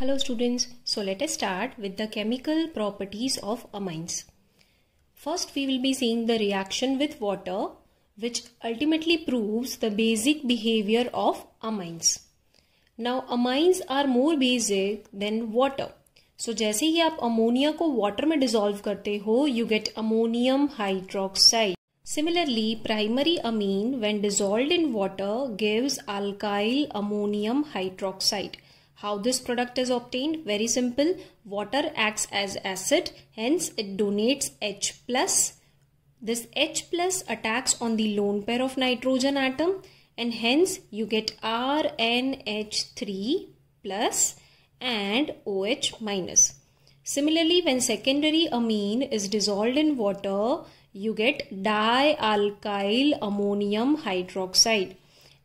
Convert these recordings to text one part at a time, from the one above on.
Hello students, so let us start with the chemical properties of amines. First we will be seeing the reaction with water which ultimately proves the basic behavior of amines. Now amines are more basic than water. So जैसे ही आप ammonia को water में dissolve करते हो you get ammonium hydroxide Similarly, primary amine when dissolved in water gives alkyl ammonium hydroxide. How this product is obtained? Very simple. Water acts as acid, hence it donates H+. This H plus attacks on the lone pair of nitrogen atom and hence you get RnH3 plus and OH minus. Similarly, when secondary amine is dissolved in water, you get dialkyl ammonium hydroxide.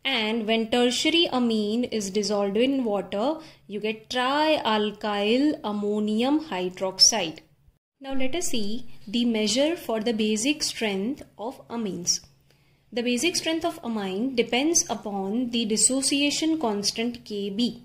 And when tertiary amine is dissolved in water, you get trialkyl ammonium hydroxide. Now let us see the measure for the basic strength of amines. The basic strength of amine depends upon the dissociation constant Kb.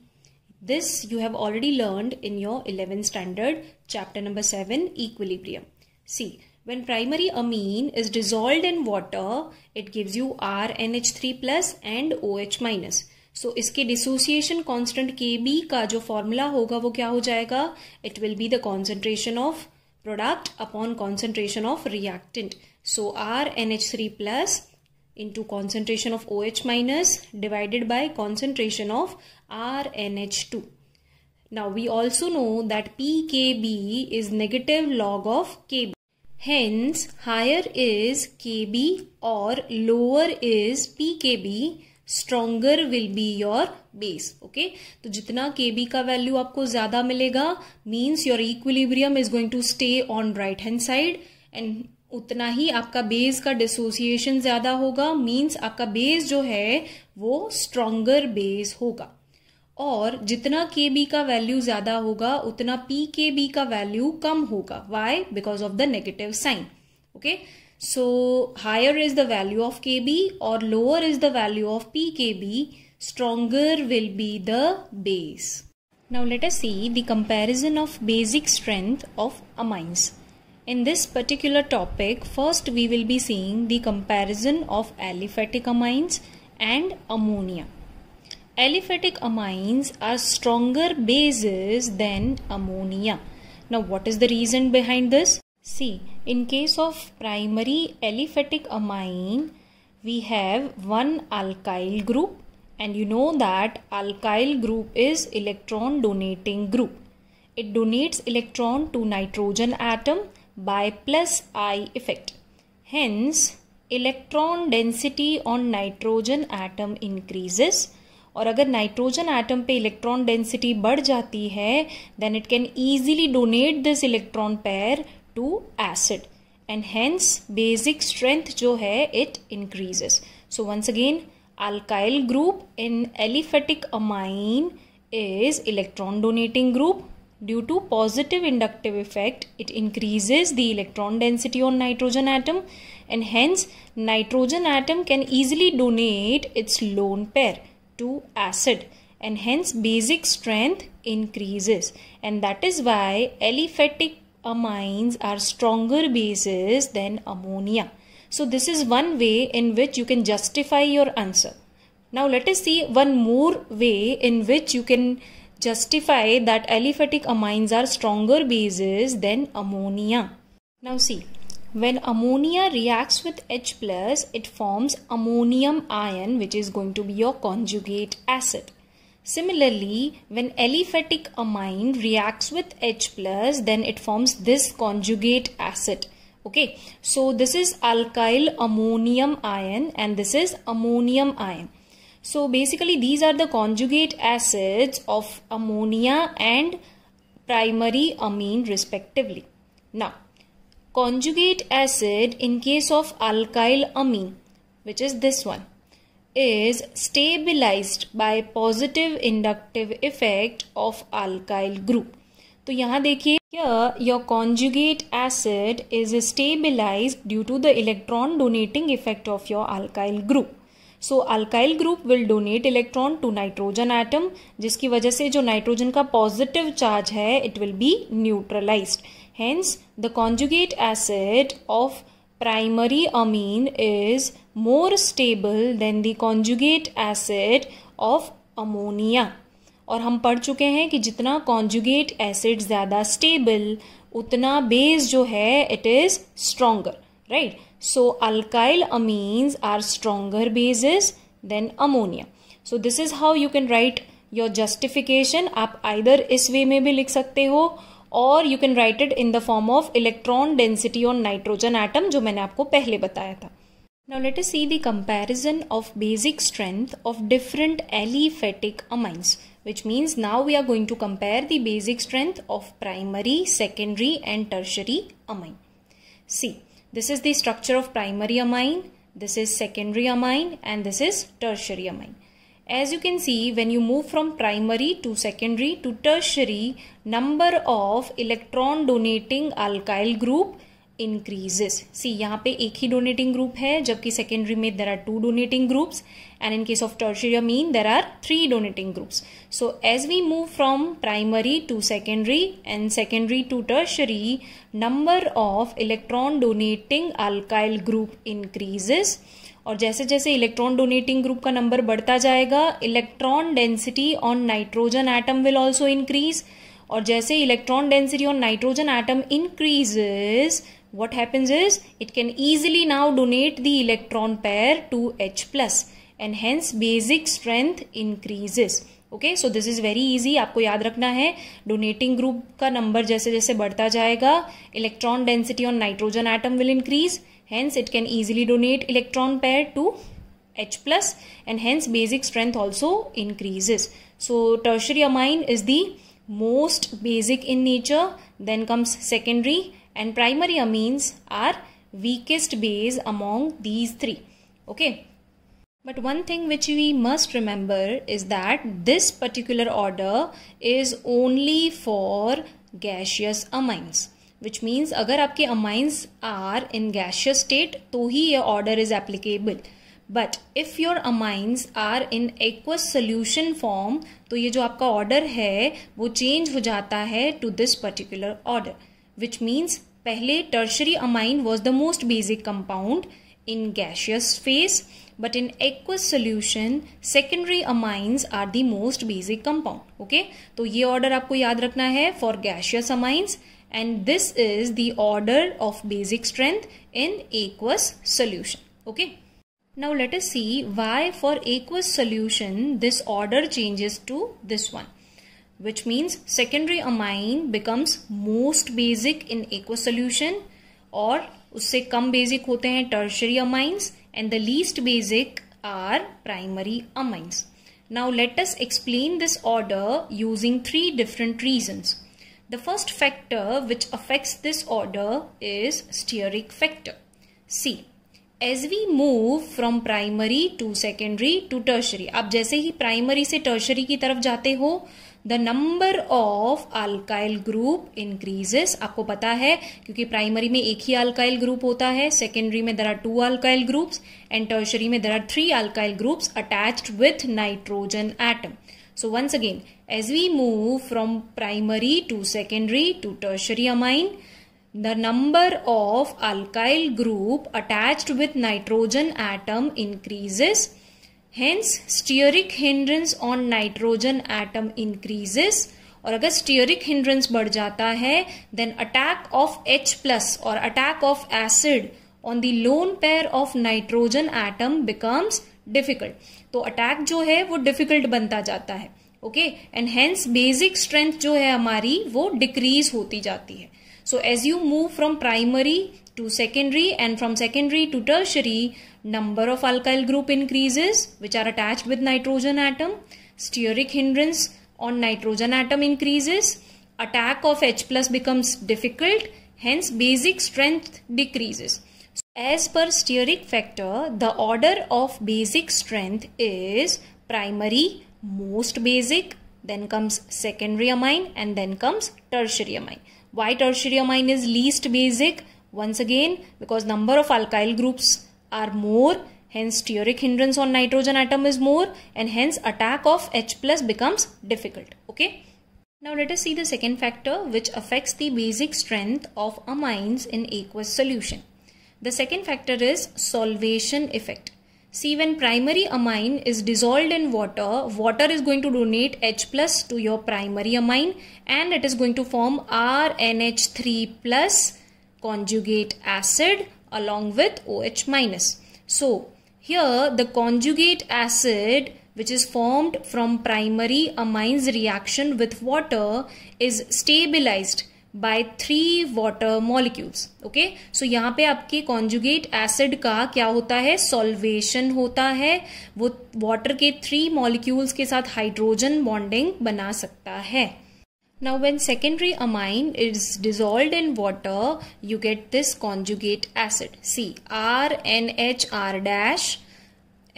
This you have already learned in your 11th standard chapter number 7 equilibrium. See, when primary amine is dissolved in water, it gives you RNH3 plus and OH minus. so, इसके dissociation constant Kb B का जो formula होगा वो क्या हो जाएगा it will be the concentration of product upon concentration of reactant so R N into concentration of OH minus divided by concentration of RNH2. Now we also know that PKB is negative log of KB. Hence, higher is KB or lower is PKB, stronger will be your base. Okay? तो जितना KB का value आपको ज़्यादा मिलेगा means your equilibrium is going to stay on right hand side and उतना ही आपका base का dissociation ज़्यादा होगा मीन्स आपका बेस जो है वो स्ट्रोंगर बेस होगा और जितना के बी का वैल्यू ज्यादा होगा उतना पी के बी का वैल्यू कम होगा why because of the negative sign okay so higher is the value of K B और lower is the value of P K B stronger will be the base now let us see the comparison of basic strength of amines in this particular topic first we will be seeing the of aliphatic amines and ammonia Aliphatic amines are stronger bases than ammonia. Now what is the reason behind this? See, in case of primary aliphatic amine, we have one alkyl group and you know that alkyl group is electron donating group. It donates electron to nitrogen atom by plus I effect. Hence, electron density on nitrogen atom increases और अगर nitrogen atom पे electron density बढ़ जाती है then it can easily donate this electron pair to acid and hence basic strength जो है it increases so once again alkyl group in aliphatic amine is electron donating group due to positive inductive effect it increases the electron density on nitrogen atom and hence nitrogen atom can easily donate its lone pair to acid and hence basic strength increases and that is why aliphatic amines are stronger bases than ammonia. So this is one way in which you can justify your answer. Now let us see one more way in which you can justify that aliphatic amines are stronger bases than ammonia. Now see, when ammonia reacts with H plus it forms ammonium ion which is going to be your conjugate acid. Similarly when aliphatic amine reacts with H plus then it forms this conjugate acid. Okay so this is alkyl ammonium ion and this is ammonium ion. So basically these are the conjugate acids of ammonia and primary amine respectively. Now Conjugate acid in case of alkyl amine, which is this one, is stabilized by positive inductive effect of alkyl group. to yahan dekhiye Here, your conjugate acid is stabilized due to the electron donating effect of your alkyl group. So alkyl group will donate electron to nitrogen atom जिसकी वजह से जो nitrogen का positive charge है, it will be neutralized Hence, the conjugate acid of primary amine is more stable than the conjugate acid of ammonia. और हम पढ़ चुके हैं कि जितना कॉन्जुगेट एसिड ज़्यादा स्टेबल उतना बेस जो है it is stronger right so alkyl amines are stronger bases than ammonia so this is how you can write your justification आप आइदर इस वे में भी लिख सकते हो और you can write it in the form of electron density on nitrogen atom जो मैंने आपको पहले बताया था now let see the comparison of basic strength of different aliphatic amines which means now we are going to compare the basic strength of primary secondary and tertiary amine see this is the structure of primary amine this is secondary amine and this is tertiary amine As you can see, when you move from primary to secondary to tertiary, number of electron donating alkyl group increases. See, यहाँ पे एक ही donating group है जबकि secondary में there are two donating groups and in case of tertiary amine there are three donating groups. So, as we move from primary to secondary and secondary to tertiary, number of electron donating alkyl group increases. और जैसे जैसे electron donating group का number बढ़ता जाएगा electron density on nitrogen atom will also increase और जैसे electron density on nitrogen atom increases what happens is it can easily now donate the electron pair to H plus enhance hence strength increases okay so this is very easy आपको याद रखना है donating group का number जैसे जैसे बढ़ता जाएगा electron density on nitrogen atom will increase Hence, it can easily donate electron pair to H plus and hence basic strength also increases. So, tertiary amine is the most basic in nature. Then comes secondary and primary amines are weakest base among these three. Okay. But one thing which we must remember is that this particular order is only for gaseous amines. Which means अगर आपके amines are in gaseous state तो ही ये order is applicable but if your amines are in aqueous solution form तो ये जो आपका order है वो चेंज हो जाता है to this particular order which means पहले tertiary amine was the most basic compound in gaseous phase but in aqueous solution secondary amines are the most basic compound okay तो ये ऑर्डर आपको याद रखना है for gaseous amines and this is the order of basic strength in aqueous solution okay now let us see why for aqueous solution this order changes to this one which means secondary amine becomes most basic in aqueous solution or उससे कम basic होते हैं tertiary amines and the least basic are primary amines. Now let us explain this order using three different reasons. The first factor which affects this order is steric factor. C. As we move from primary to secondary to tertiary आप जैसे ही primary से tertiary की तरफ जाते हो the number of alkyl group increases आपको पता है क्योंकि प्राइमरी में एक ही अल्काइल ग्रुप होता है सेकेंडरी में there are two alkyl groups and tertiary में there are three alkyl groups attached with nitrogen atom So once again, as we move from primary to secondary to tertiary amine, the number of alkyl group attached with nitrogen atom increases. Hence, steric hindrance on nitrogen atom increases. और अगर stearic hindrance बढ़ जाता है then attack of H plus और attack of acid on the lone pair of nitrogen atom becomes difficult तो attack जो है वो डिफिकल्ट बनता जाता है okay and hence basic strength जो है हमारी वो डिक्रीज होती जाती है so as you move from primary to secondary and from secondary to tertiary number of alkyl group increases which are attach with nitrogen atom steric hindrance on nitrogen atom increases attack of H plus becomes difficult hence basic strength decreases As per steric factor, the order of basic strength is primary, most basic, then comes secondary amine and then comes tertiary amine. Why tertiary amine is least basic? Once again, because number of alkyl groups are more, hence steric hindrance on nitrogen atom is more and hence attack of H plus becomes difficult. Okay. Now let us see the second factor which affects the basic strength of amines in aqueous solution. The second factor is solvation effect. See, when primary amine is dissolved in water, water is going to donate H plus to your primary amine and it is going to form RNH3 plus conjugate acid along with OH minus. So, here the conjugate acid which is formed from primary amines reaction with water is stabilized by three water molecules okay so यहाँ पे आपके conjugate acid का क्या होता है solvation होता है वो वाटर के थ्री मॉलिक्यूल्स के साथ हाइड्रोजन बॉन्डिंग बना सकता है Now when secondary amine is dissolved in water, you get this conjugate acid. See, R dash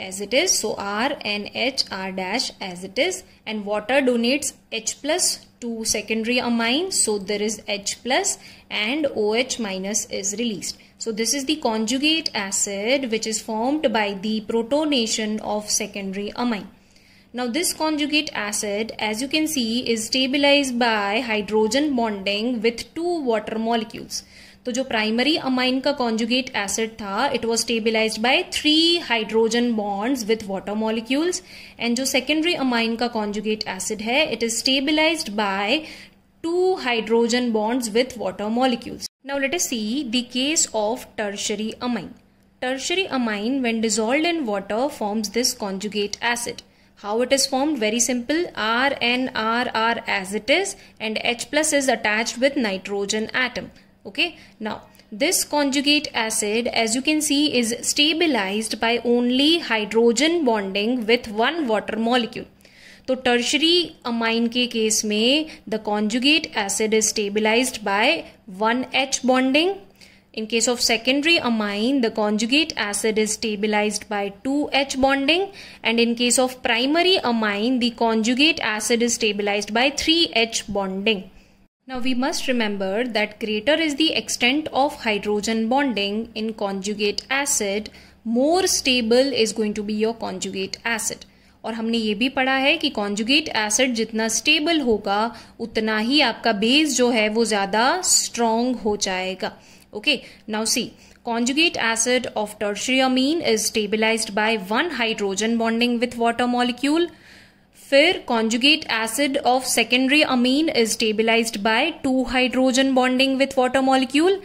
as it is. So R and H R dash as it is and water donates H plus to secondary amine. So there is H plus and OH minus is released. So this is the conjugate acid which is formed by the protonation of secondary amine. Now this conjugate acid as you can see is stabilized by hydrogen bonding with two water molecules. तो जो primary amine का conjugate acid था it was stabilize by three hydrogen bonds with water molecules and जो secondary amine का conjugate acid है it is stabilize by two hydrogen bonds with water molecules now let us see the case of tertiary amine tertiary amine when dissolve in water forms this conjugate acid how it is form very simple R N R R as it is and H plus is attach with nitrogen atom okay now this conjugate acid as you can see is stabilized by only hydrogen bonding with one water molecule तो tertiary amine के case में the conjugate acid is stabilized by one H bonding in case of secondary amine the conjugate acid is stabilized by two H bonding and in case of primary amine the conjugate acid is stabilized by three H bonding Now we must remember that greater is the extent of hydrogen bonding in conjugate acid, more stable is going to be your conjugate acid. और हमने ये भी पढ़ा है कि conjugate acid जितना stable होगा उतना ही आपका बेस जो है वो ज़्यादा स्ट्रोंग हो जाएगा okay now see conjugate acid of tertiary amine is stabilize by one hydrogen bonding with water molecule Fir conjugate acid of secondary amine is stabilized by 2 hydrogen bonding with water molecule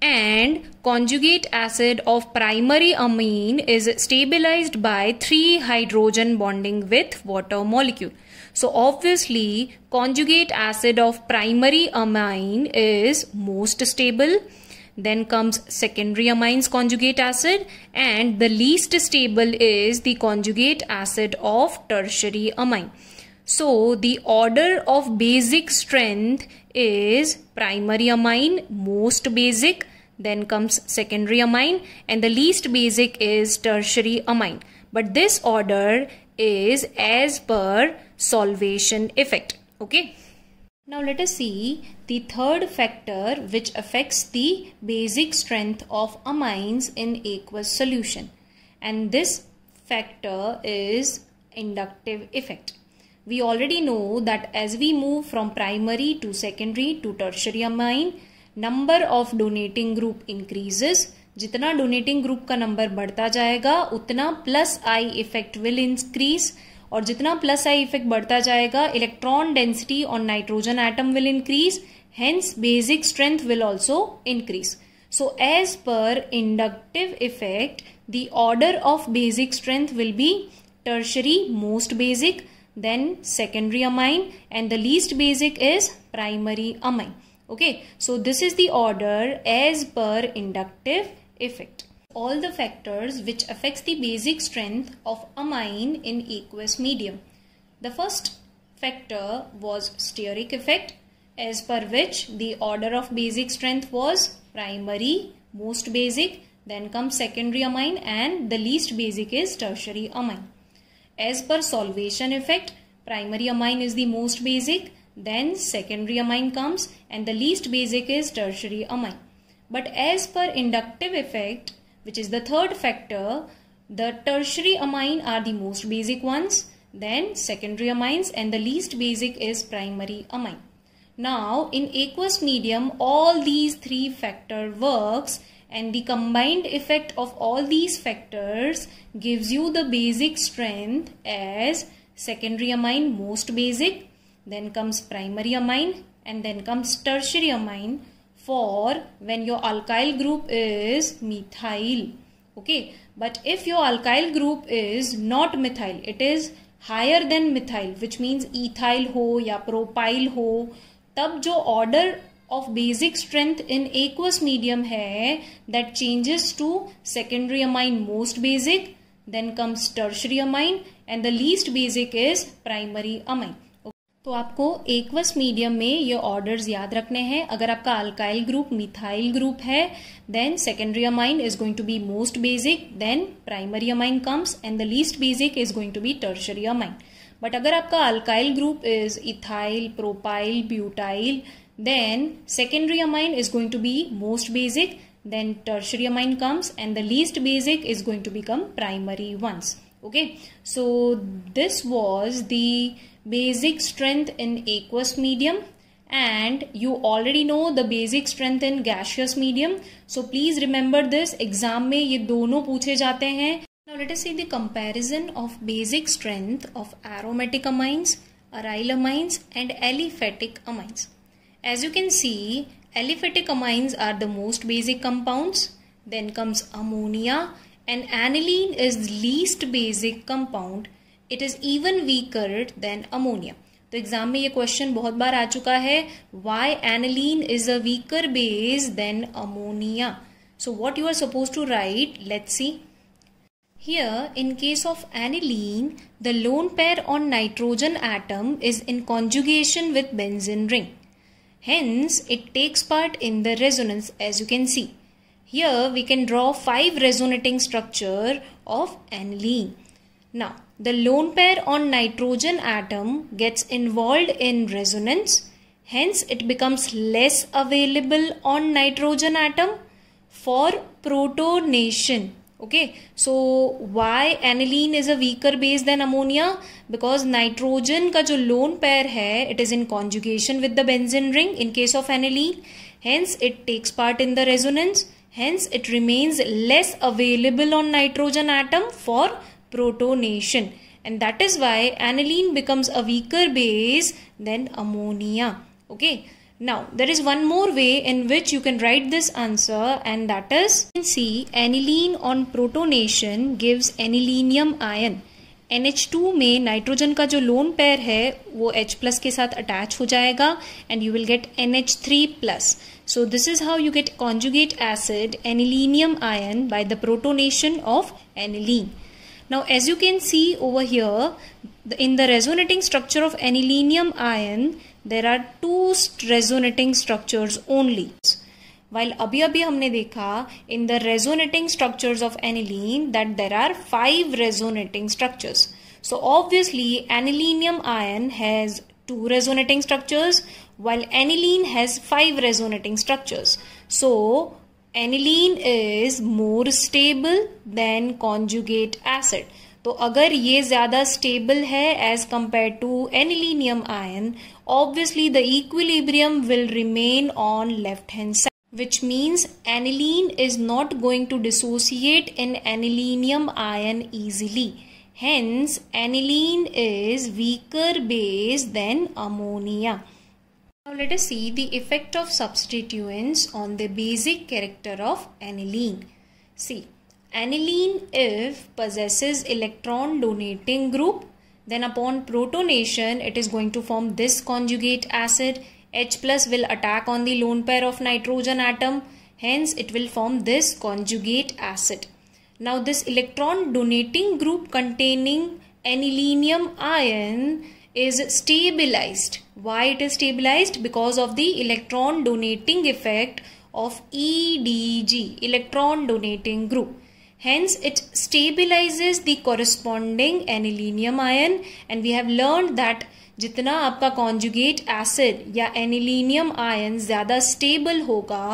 and conjugate acid of primary amine is stabilized by 3 hydrogen bonding with water molecule. So obviously conjugate acid of primary amine is most stable then comes secondary amines conjugate acid and the least stable is the conjugate acid of tertiary amine. So the order of basic strength is primary amine, most basic, then comes secondary amine and the least basic is tertiary amine. But this order is as per solvation effect. Okay. Now let us see the third factor which affects the basic strength of amines in aqueous solution and this factor is inductive effect. We already know that as we move from primary to secondary to tertiary amine, number of donating group increases. जितना donating group का number बढ़ता जाएगा उतना plus I effect will increase. और जितना plus आई effect बढ़ता जाएगा electron density on nitrogen atom will increase hence basic strength will also increase so as per inductive effect the order of basic strength will be tertiary most basic then secondary amine and the least basic is primary amine okay so this is the order as per inductive effect all the factors which affects the basic strength of amine in aqueous medium. The first factor was steric effect as per which the order of basic strength was primary, most basic, then comes secondary amine and the least basic is tertiary amine. As per solvation effect, primary amine is the most basic, then secondary amine comes and the least basic is tertiary amine. But as per inductive effect, which is the third factor, the tertiary amine are the most basic ones, then secondary amines and the least basic is primary amine. Now in aqueous medium all these three factor works and the combined effect of all these factors gives you the basic strength as secondary amine most basic then comes primary amine and then comes tertiary amine for when your alkyl group is methyl okay but if your alkyl group is not methyl it is higher than methyl which means ethyl ho ya propyl ho tab jo order of basic strength in aqueous medium hai that changes to secondary amine most basic then comes tertiary amine and the least basic is primary amine तो आपको एकवस medium में ये orders याद रखने हैं अगर आपका alkyl group methyl group है then secondary amine is going to be most basic then primary amine comes and the least basic is going to be tertiary amine but अगर आपका alkyl group is ethyl propyl butyl then secondary amine is going to be most basic then tertiary amine comes and the least basic is going to become primary once okay so this was the basic strength in aqueous medium and you already know the basic strength in gaseous medium. So please remember this exam में ये दोनों पूछे hain. Now let us see the comparison of basic strength of aromatic amines, aryl amines and aliphatic amines. As you can see, aliphatic amines are the most basic compounds. Then comes ammonia and aniline is least basic compound it is even weaker than ammonia. Ammonia exam exam में ये question बहुत बार आ चुका है why aniline is a weaker base than ammonia so what you are suppose to write Here, in case of aniline, the lone pair on nitrogen atom is in conjugation with benzene ring. Hence, it takes part in the resonance as you can see. Here, we can draw 5 resonating structure of aniline. Now, the lone pair on nitrogen atom gets involved in resonance. Hence, it becomes less available on nitrogen atom for protonation. Okay, so why aniline is a weaker base than ammonia? Because nitrogen का जो lone pair है, it is in conjugation with the benzene ring in case of aniline. Hence, it takes part in the resonance. Hence, it remains less available on nitrogen atom for protonation protonation and that is why aniline becomes a weaker base than ammonia okay now there is one more way in which you can write this answer and that is you can see aniline on protonation gives anilinium ion NH2 में nitrogen का जो lone pair है वो H plus के साथ attach हो जाएगा and you will get nh NH3 plus. So this is how you get conjugate acid anilinium ion by the protonation of aniline. Now as you can see over here in the resonating structure of anilinium ion there are two resonating structures only. While abhi, अभी हमने देखा in the resonating structures of aniline that there are five resonating structures. So obviously anilinium ion has two resonating structures while aniline has five resonating structures. So aniline is more stable than conjugate acid तो अगर ये ज़्यादा स्टेबल है as compare to anilinium ion obviously the equilibrium will remain on left hand side which means aniline is not going to dissociate in anilinium ion easily hence aniline is weaker base than ammonia Now let us see the effect of substituents on the basic character of aniline. See, aniline if possesses electron donating group, then upon protonation it is going to form this conjugate acid. H plus will attack on the lone pair of nitrogen atom, hence it will form this conjugate acid. Now this electron donating group containing anilinium ion is stabilized. Why it is stabilized? Because of the electron donating effect of EDG, electron donating group. Hence, it stabilizes the corresponding anilinium ion and we have learned that जितना आपका conjugate acid या anilinium ion ज़्यादा stable होगा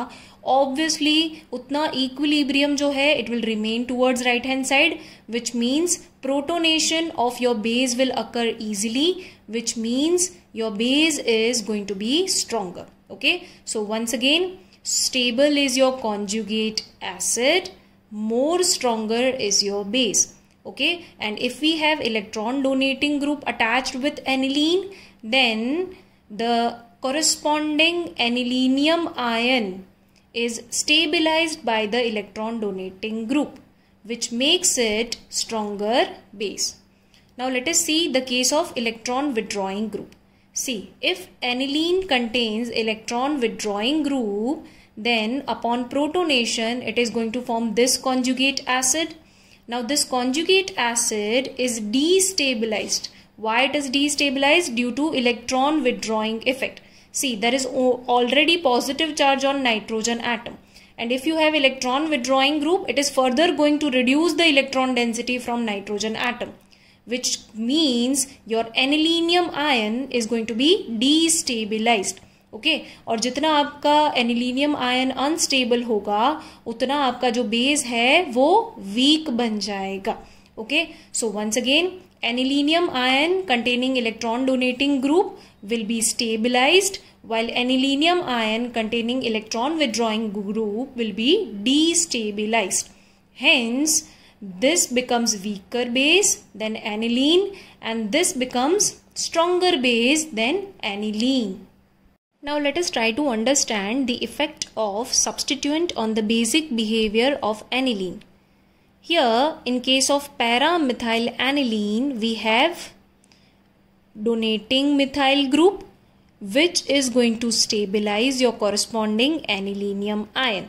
obviously utna equilibrium jo hai it will remain towards right hand side which means protonation of your base will occur easily which means your base is going to be stronger okay so once again stable is your conjugate acid more stronger is your base okay and if we have electron donating group attached with aniline then the corresponding anilinium ion is stabilized by the electron donating group which makes it stronger base. Now let us see the case of electron withdrawing group. See, if aniline contains electron withdrawing group, then upon protonation, it is going to form this conjugate acid. Now this conjugate acid is destabilized. Why it is destabilized? Due to electron withdrawing effect. See, there is already positive charge on nitrogen atom. And if you have electron withdrawing group, it is further going to reduce the electron density from nitrogen atom. Which means your anilinium ion is going to be destabilized. Okay okay? और जितना आपका anilinium ion unstable होगा उतना आपका जो base है वो weak बन जाएगा okay so once again Anilinium ion containing electron donating group will be stabilized while anilinium ion containing electron withdrawing group will be destabilized. Hence, this becomes weaker base than aniline and this becomes stronger base than aniline. Now let us try to understand the effect of substituent on the basic behavior of aniline. Here, in case of paramethyl aniline, we have donating methyl group which is going to stabilize your corresponding anilinium ion.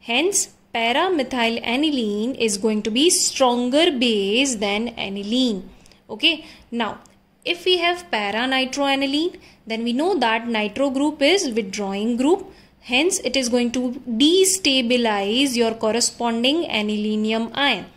Hence, paramethyl aniline is going to be stronger base than aniline. Okay, now if we have para aniline, then we know that nitro group is withdrawing group hence it is going to destabilize your corresponding anilinium ion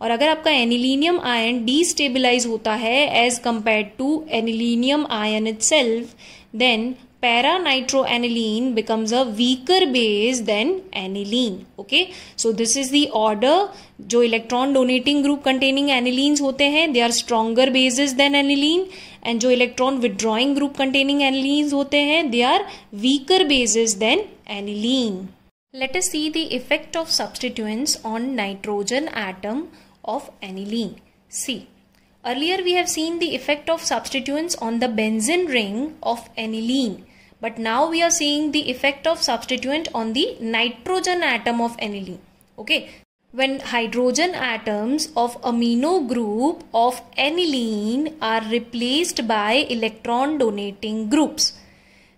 और अगर आपका anilinium ion destabilize होता है as compare to anilinium ion itself then para nitro aniline becomes a weaker base than aniline okay so this is the order जो electron donating group containing anilines होते हैं they are stronger bases than aniline and जो electron withdrawing group containing aniline होते हैं they are weaker bases than aniline let us see the effect of substituents on nitrogen atom of aniline see earlier we have seen the effect of substituents on the benzene ring of aniline but now we are seeing the effect of substituent on the nitrogen atom of aniline okay When hydrogen atoms of amino group of aniline are replaced by electron donating groups,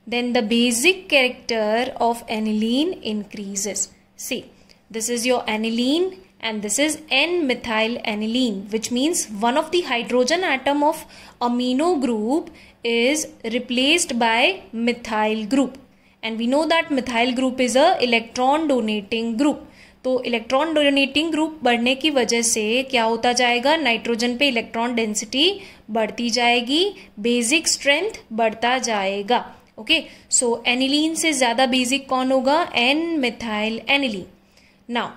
then the basic character of aniline increases. See, this is your aniline and this is N-methyl aniline which means one of the hydrogen atom of amino group is replaced by methyl group and we know that methyl group is a electron donating group. तो electron donating group बढ़ने की वजह से क्या होता जाएगा nitrogen पे electron density बढ़ती जाएगी बेसिक स्ट्रेंथ बढ़ता जाएगा ओके सो एनिलीन से ज़्यादा बेसिक कौन होगा N methyl aniline now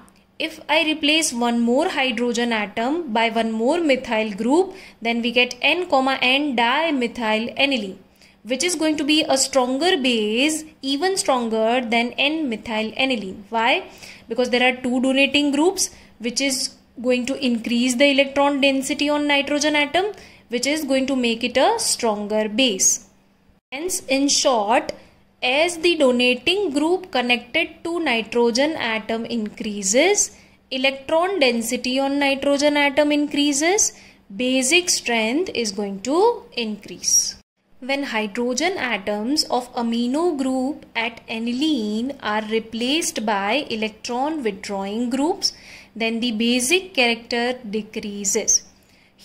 if I replace one more hydrogen atom by one more methyl group then we get N comma N dimethyl aniline which is going to be a stronger base even stronger than N methyl aniline why because there are two donating groups which is going to increase the electron density on nitrogen atom which is going to make it a stronger base. Hence in short as the donating group connected to nitrogen atom increases electron density on nitrogen atom increases basic strength is going to increase when hydrogen atoms of amino group at aniline are replaced by electron withdrawing groups, then the basic character decreases.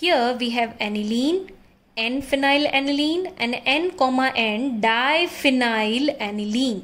Here we have aniline, N-phenyl-aniline and N-N diphenyl-aniline.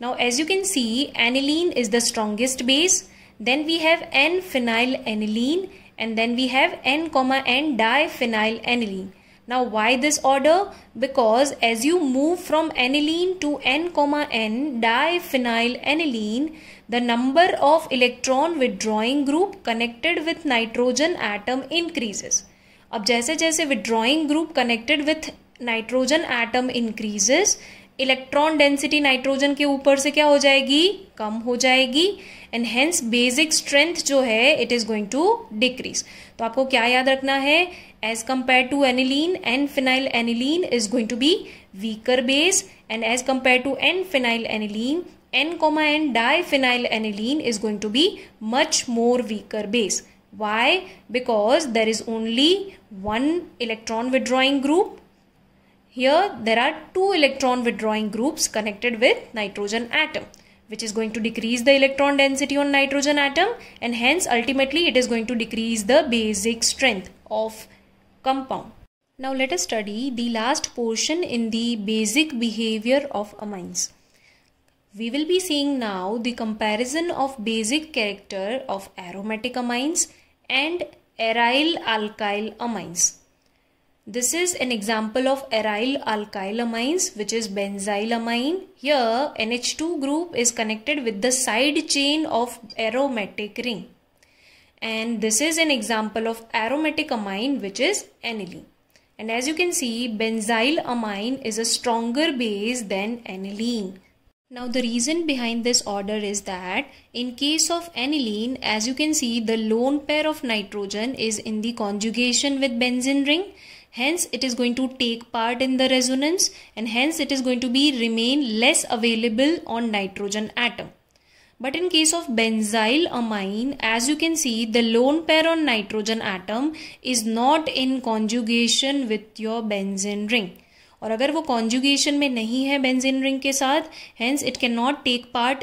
Now as you can see, aniline is the strongest base. Then we have N-phenyl-aniline and then we have N, N diphenyl-aniline. Now why this order? Because as you move from aniline to N, N diphenyl aniline, the number of electron withdrawing group connected with nitrogen atom increases. अब जैसे जैसे withdrawing group connected with nitrogen atom increases, electron density nitrogen के ऊपर से क्या हो जाएगी कम हो जाएगी एंड हेंस बेसिक स्ट्रेंथ जो है it is going to decrease तो आपको क्या याद रखना है as compare to aniline N phenyl aniline is going to be weaker base and as compare to N phenyl aniline N comma N diphenyl aniline is going to be much more weaker base why because there is only one electron withdrawing group Here there are two electron withdrawing groups connected with nitrogen atom which is going to decrease the electron density on nitrogen atom and hence ultimately it is going to decrease the basic strength of compound. Now let us study the last portion in the basic behavior of amines. We will be seeing now the comparison of basic character of aromatic amines and aryl alkyl amines. This is an example of aryl alkyl amines which is benzylamine. Here NH2 group is connected with the side chain of aromatic ring. And this is an example of aromatic amine which is aniline. And as you can see benzyl amine is a stronger base than aniline. Now the reason behind this order is that in case of aniline as you can see the lone pair of nitrogen is in the conjugation with benzene ring hence it is going to take part in the resonance and hence it is going to be remain less available on nitrogen atom. But in case of benzyl amine, as you can see, the lone pair on nitrogen atom is not in conjugation with your benzene ring. Or अगर वो conjugation में नहीं है benzene ring, के साथ hence it can not take part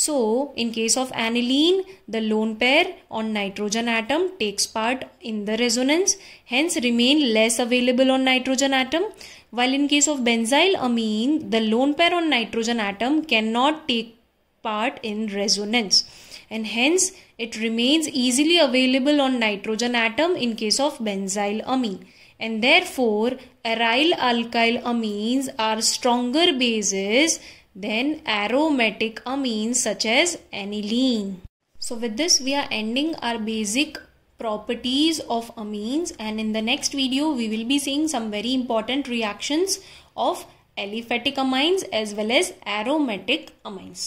so, in case of aniline, the lone pair on nitrogen atom takes part in the resonance, hence remain less available on nitrogen atom. While in case of benzyl amine, the lone pair on nitrogen atom cannot take part in resonance and hence it remains easily available on nitrogen atom in case of benzyl amine and therefore aryl alkyl amines are stronger bases then aromatic amines such as aniline. So with this we are ending our basic properties of amines and in the next video we will be seeing some very important reactions of aliphatic amines as well as aromatic amines.